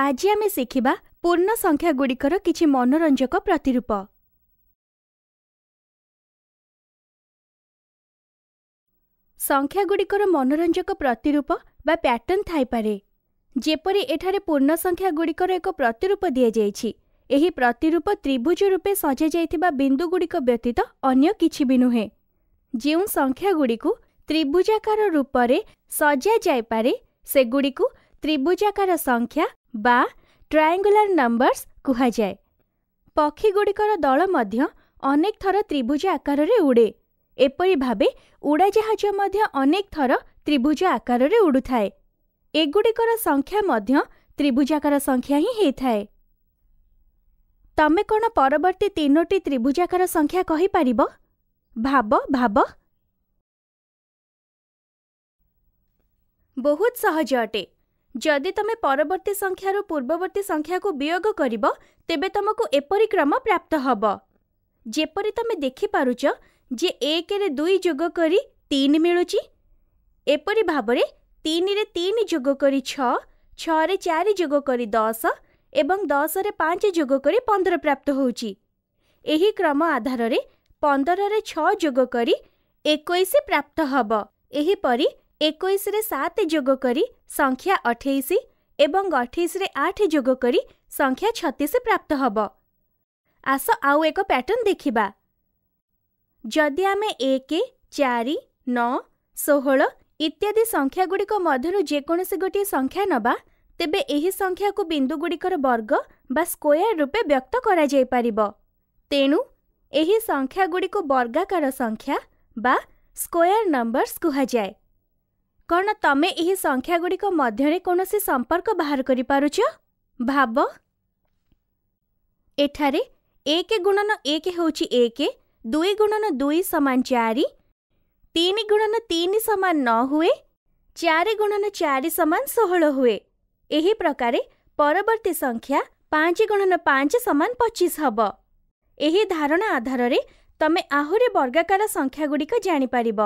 ଆଜି ଆମେ ଶିଖିବା ପୂର୍ଣ୍ଣ ସଂଖ୍ୟାଗୁଡ଼ିକର କିଛି ମନୋରଞ୍ଜକ ପ୍ରତିରୂପ ସଂଖ୍ୟାଗୁଡ଼ିକର ମନୋରଞ୍ଜକ ପ୍ରତିରୂପ ବା ପ୍ୟାଟର୍ଣ୍ଣ ଥାଇପାରେ ଯେପରି ଏଠାରେ ପୂର୍ଣ୍ଣ ଗୁଡ଼ିକର ଏକ ପ୍ରତିରୂପ ଦିଆଯାଇଛି ଏହି ପ୍ରତିରୂପ ତ୍ରିଭୁଜ ରୂପେ ସଜାଯାଇଥିବା ବିନ୍ଦୁଗୁଡ଼ିକ ବ୍ୟତୀତ ଅନ୍ୟ କିଛି ବି ନୁହେଁ ଯେଉଁ ସଂଖ୍ୟାଗୁଡ଼ିକୁ ତ୍ରିଭୁଜାକାର ରୂପରେ ସଜାଯାଇପାରେ ସେଗୁଡ଼ିକୁ ତ୍ରିଭୁଜାକାର ସଂଖ୍ୟା ବା ଟ୍ରାଙ୍ଗୁଲାର ନମ୍ବର୍ସ କୁହାଯାଏ ପକ୍ଷୀଗୁଡ଼ିକର ଦଳ ମଧ୍ୟ ଅନେକ ଥର ତ୍ରିଭୁଜ ଆକାରରେ ଉଡ଼େ ଏପରି ଭାବେ ଉଡ଼ାଜାହାଜ ମଧ୍ୟ ଅନେକ ଥର ତ୍ରିଭୁଜ ଆକାରରେ ଉଡ଼ୁଥାଏ ଏଗୁଡ଼ିକର ସଂଖ୍ୟା ମଧ୍ୟ ତ୍ରିଭୁଜାକାର ସଂଖ୍ୟା ହିଁ ହୋଇଥାଏ ତମେ କ'ଣ ପରବର୍ତ୍ତୀ ତିନୋଟି ତ୍ରିଭୁଜାକାର ସଂଖ୍ୟା କହିପାରିବ ଭାବ ଭାବ ବହୁତ ସହଜ ଅଟେ ଯଦି ତମେ ପରବର୍ତ୍ତୀ ସଂଖ୍ୟାରୁ ପୂର୍ବବର୍ତ୍ତୀ ସଂଖ୍ୟାକୁ ବିୟୋଗ କରିବ ତେବେ ତମକୁ ଏପରି କ୍ରମ ପ୍ରାପ୍ତ ହେବ ଯେପରି ତମେ ଦେଖିପାରୁଛ ଯେ ଏକରେ ଦୁଇ ଯୋଗ କରି ତିନି ମିଳୁଛି ଏପରି ଭାବରେ ତିନିରେ ତିନି ଯୋଗ କରି ଛଅ ଛଅରେ ଚାରି ଯୋଗ କରି ଦଶ ଏବଂ ଦଶରେ ପାଞ୍ଚ ଯୋଗ କରି ପନ୍ଦର ପ୍ରାପ୍ତ ହେଉଛି ଏହି କ୍ରମ ଆଧାରରେ ପନ୍ଦରରେ ଛଅ ଯୋଗ କରି ଏକୋଇଶ ପ୍ରାପ୍ତ ହେବ ଏହିପରି ଏକୋଇଶରେ ସାତ ଯୋଗ କରି ସଂଖ୍ୟା ଅଠେଇଶ ଏବଂ ଅଠେଇଶରେ ଆଠ ଯୋଗ କରି ସଂଖ୍ୟା ଛତିଶ ପ୍ରାପ୍ତ ହେବ ଆସ ଆଉ ଏକ ପ୍ୟାଟର୍ଣ୍ଣ ଦେଖିବା ଯଦି ଆମେ ଏକ ଚାରି ନଅ ଷୋହଳ ଇତ୍ୟାଦି ସଂଖ୍ୟାଗୁଡ଼ିକ ମଧ୍ୟରୁ ଯେକୌଣସି ଗୋଟିଏ ସଂଖ୍ୟା ନେବା ତେବେ ଏହି ସଂଖ୍ୟାକୁ ବିନ୍ଦୁଗୁଡ଼ିକର ବର୍ଗ ବା ସ୍କୋୟାର ରୂପେ ବ୍ୟକ୍ତ କରାଯାଇପାରିବ ତେଣୁ ଏହି ସଂଖ୍ୟାଗୁଡ଼ିକୁ ବର୍ଗାକାର ସଂଖ୍ୟା ବା ସ୍କୋୟାର ନମ୍ବର୍ସ କୁହାଯାଏ କ'ଣ ତମେ ଏହି ସଂଖ୍ୟାଗୁଡ଼ିକ ମଧ୍ୟରେ କୌଣସି ସମ୍ପର୍କ ବାହାର କରିପାରୁଛ ଭାବ ଏଠାରେ ଏକ ଗୁଣନ ଏକ ହେଉଛି ଏକ ଦୁଇ ଗୁଣନ ଦୁଇ ସମାନ ଚାରି ତିନି ଗୁଣନ ତିନି ସମାନ ନ ହୁଏ ଚାରି ଗୁଣନ ଚାରି ସମାନ ଷୋହଳ ହୁଏ ଏହି ପ୍ରକାରେ ପରବର୍ତ୍ତୀ ସଂଖ୍ୟା ପାଞ୍ଚ ଗୁଣନ ପାଞ୍ଚ ସମାନ ପଚିଶ ହେବ ଏହି ଧାରଣା ଆଧାରରେ ତମେ ଆହୁରି ବର୍ଗାକାର ସଂଖ୍ୟାଗୁଡ଼ିକ ଜାଣିପାରିବ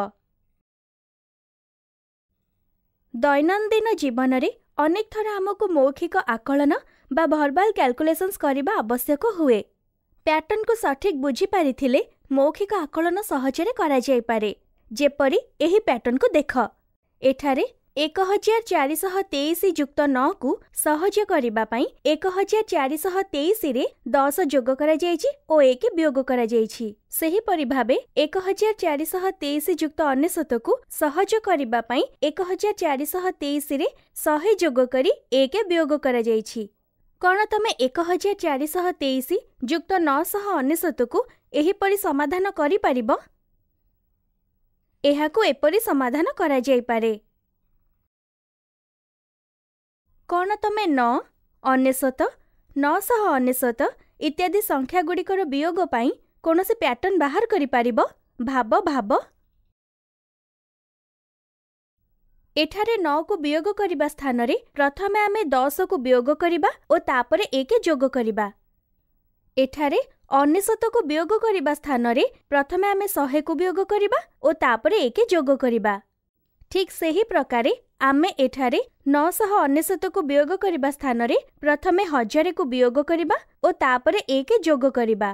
ଦୈନନ୍ଦିନ ଜୀବନରେ ଅନେକ ଥର ଆମକୁ ମୌଖିକ ଆକଳନ ବା ଭର୍ବାଲ୍ କ୍ୟାଲକୁଲେସନ୍ସ କରିବା ଆବଶ୍ୟକ ହୁଏ ପ୍ୟାଟର୍ଣ୍ଣକୁ ସଠିକ୍ ବୁଝିପାରିଥିଲେ ମୌଖିକ ଆକଳନ ସହଜରେ କରାଯାଇପାରେ ଯେପରି ଏହି ପ୍ୟାଟର୍ଣ୍ଣକୁ ଦେଖ ଏଠାରେ ଏକ ହଜାର ଚାରିଶହ ତେଇଶ ଯୁକ୍ତ ନଅକୁ ସହଜ କରିବା ପାଇଁ ଏକ ହଜାର ଚାରିଶହ ତେଇଶରେ ଦଶ ଯୋଗ କରାଯାଇଛି ଓ ଏକ ବିୟୋଗ କରାଯାଇଛି ସେହିପରି ଭାବେ ଏକ ହଜାର ଚାରିଶହ ତେଇଶ ଯୁକ୍ତ ଅନେଶ୍ୱତକୁ ସହଜ କରିବା ପାଇଁ ଏକ ହଜାର ଚାରିଶହ ତେଇଶରେ ଶହେ ଯୋଗ କରି ଏକ ବିୟୋଗ କରାଯାଇଛି କ'ଣ ତୁମେ ଏକ ହଜାର ଚାରିଶହ ତେଇଶ ଯୁକ୍ତ ନଅଶହ ଅନେଶ୍ୱତକୁ ଏହିପରି ସମାଧାନ କରିପାରିବ ଏହାକୁ ଏପରି ସମାଧାନ କରାଯାଇପାରେ କ'ଣ ତମେ ନଅ ଅନେଶ୍ୱତ ନଅଶହ ଅନେଶ୍ୱତ ଇତ୍ୟାଦି ସଂଖ୍ୟାଗୁଡ଼ିକର ବିୟୋଗ ପାଇଁ କୌଣସି ପ୍ୟାଟର୍ଣ୍ଣ ବାହାର କରିପାରିବ ଭାବ ଭାବ ଏଠାରେ ନଅକୁ ବିୟୋଗ କରିବା ସ୍ଥାନରେ ପ୍ରଥମେ ଆମେ ଦଶକୁ ବିୟୋଗ କରିବା ଓ ତାପରେ ଏକେ ଯୋଗ କରିବା ଏଠାରେ ଅନେଶ୍ୱତକୁ ବିୟୋଗ କରିବା ସ୍ଥାନରେ ପ୍ରଥମେ ଆମେ ଶହେକୁ ବିୟୋଗ କରିବା ଓ ତାପରେ ଏକେ ଯୋଗ କରିବା ଠିକ୍ ସେହି ପ୍ରକାରେ ଆମେ ଏଠାରେ ନଅଶହ ଅନେଶତକୁ ବିୟୋଗ କରିବା ସ୍ଥାନରେ ପ୍ରଥମେ ହଜାରେକୁ ବିୟୋଗ କରିବା ଓ ତାପରେ ଏକ ଯୋଗ କରିବା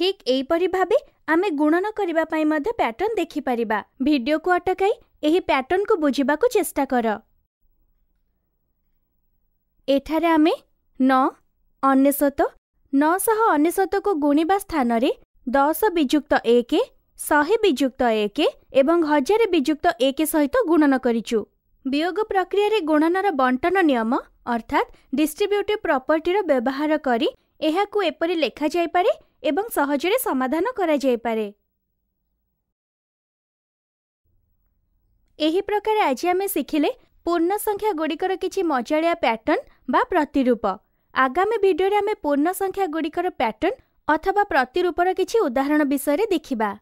ଠିକ୍ ଏହିପରି ଭାବେ ଆମେ ଗୁଣନ କରିବା ପାଇଁ ମଧ୍ୟ ପ୍ୟାଟର୍ଣ୍ଣ ଦେଖିପାରିବା ଭିଡ଼ିଓକୁ ଅଟକାଇ ଏହି ପ୍ୟାଟର୍ଣ୍ଣକୁ ବୁଝିବାକୁ ଚେଷ୍ଟା କର ଏଠାରେ ଆମେ ନଅ ଅନେଶତ ନଅଶହ ଅନେଶତକୁ ଗୁଣିବା ସ୍ଥାନରେ ଦଶ ବିଯୁକ୍ତ ଏକ ଶହେ ବିଯୁକ୍ତ ଏକ ଏବଂ ହଜାରେ ବିଯୁକ୍ତ ଏକ ସହିତ ଗୁଣନ କରିଛୁ ବିୟୋଗ ପ୍ରକ୍ରିୟାରେ ଗୁଣନର ବଣ୍ଟନ ନିୟମ ଅର୍ଥାତ୍ ଡିଷ୍ଟ୍ରିବ୍ୟୁଟିଭ୍ ପ୍ରପର୍ଟିର ବ୍ୟବହାର କରି ଏହାକୁ ଏପରି ଲେଖାଯାଇପାରେ ଏବଂ ସହଜରେ ସମାଧାନ କରାଯାଇପାରେ ଏହି ପ୍ରକାର ଆଜି ଆମେ ଶିଖିଲେ ପୂର୍ଣ୍ଣ ଗୁଡ଼ିକର କିଛି ମଜାଳିଆ ପ୍ୟାଟର୍ନ ବା ପ୍ରତିରୂପ ଆଗାମୀ ଭିଡ଼ିଓରେ ଆମେ ପୂର୍ଣ୍ଣ ଗୁଡ଼ିକର ପ୍ୟାଟର୍ନ ଅଥବା ପ୍ରତିରୂପର କିଛି ଉଦାହରଣ ବିଷୟରେ ଦେଖିବା